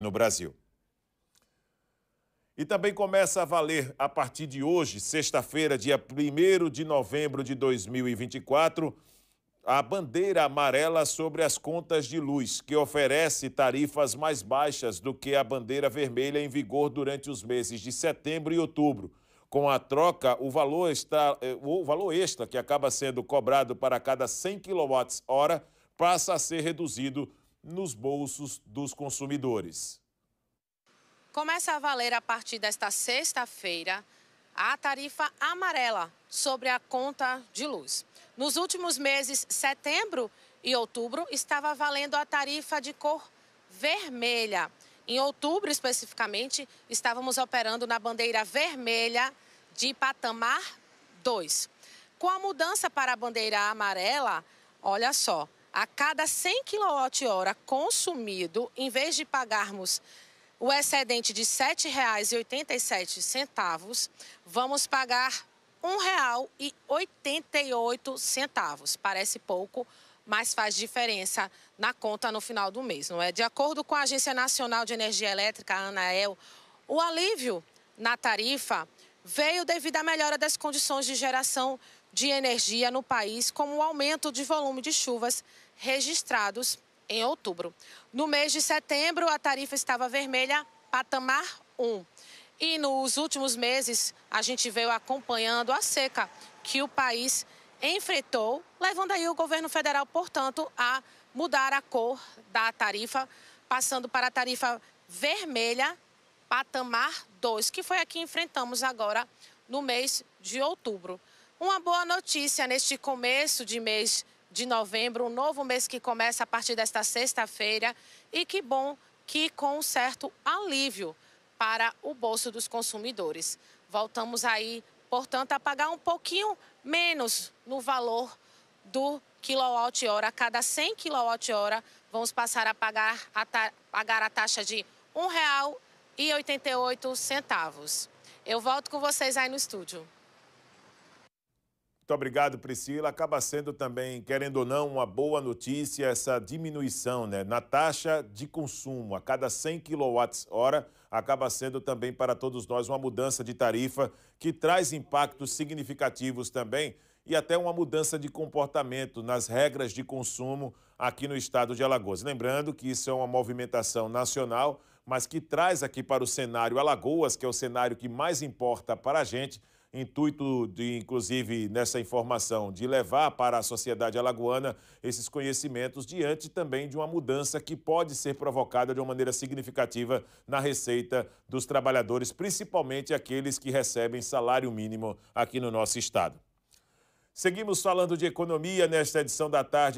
no Brasil. E também começa a valer a partir de hoje, sexta-feira, dia 1 de novembro de 2024, a bandeira amarela sobre as contas de luz, que oferece tarifas mais baixas do que a bandeira vermelha em vigor durante os meses de setembro e outubro. Com a troca, o valor, está, eh, o valor extra que acaba sendo cobrado para cada 100 kWh passa a ser reduzido nos bolsos dos consumidores. Começa a valer a partir desta sexta-feira a tarifa amarela sobre a conta de luz. Nos últimos meses, setembro e outubro, estava valendo a tarifa de cor vermelha. Em outubro, especificamente, estávamos operando na bandeira vermelha de patamar 2. Com a mudança para a bandeira amarela, olha só, a cada 100 kWh consumido, em vez de pagarmos o excedente de R$ 7,87, vamos pagar R$ 1,88. Parece pouco, mas faz diferença na conta no final do mês, não é? De acordo com a Agência Nacional de Energia Elétrica, a ANAEL, o alívio na tarifa veio devido à melhora das condições de geração de energia no país, como o aumento de volume de chuvas registrados em outubro. No mês de setembro, a tarifa estava vermelha, patamar 1. E nos últimos meses, a gente veio acompanhando a seca que o país enfrentou, levando aí o governo federal, portanto, a mudar a cor da tarifa, passando para a tarifa vermelha, patamar 2, que foi a que enfrentamos agora no mês de outubro. Uma boa notícia neste começo de mês de novembro, um novo mês que começa a partir desta sexta-feira. E que bom que com um certo alívio para o bolso dos consumidores. Voltamos aí, portanto, a pagar um pouquinho menos no valor do quilowatt-hora. Cada 100 quilowatt-hora, vamos passar a pagar a, ta... pagar a taxa de R$ 1,88. Eu volto com vocês aí no estúdio. Muito obrigado, Priscila. Acaba sendo também, querendo ou não, uma boa notícia essa diminuição né, na taxa de consumo. A cada 100 kWh acaba sendo também para todos nós uma mudança de tarifa que traz impactos significativos também e até uma mudança de comportamento nas regras de consumo aqui no estado de Alagoas. Lembrando que isso é uma movimentação nacional, mas que traz aqui para o cenário Alagoas, que é o cenário que mais importa para a gente, intuito de, inclusive, nessa informação, de levar para a sociedade alagoana esses conhecimentos diante também de uma mudança que pode ser provocada de uma maneira significativa na receita dos trabalhadores, principalmente aqueles que recebem salário mínimo aqui no nosso estado. Seguimos falando de economia nesta edição da tarde.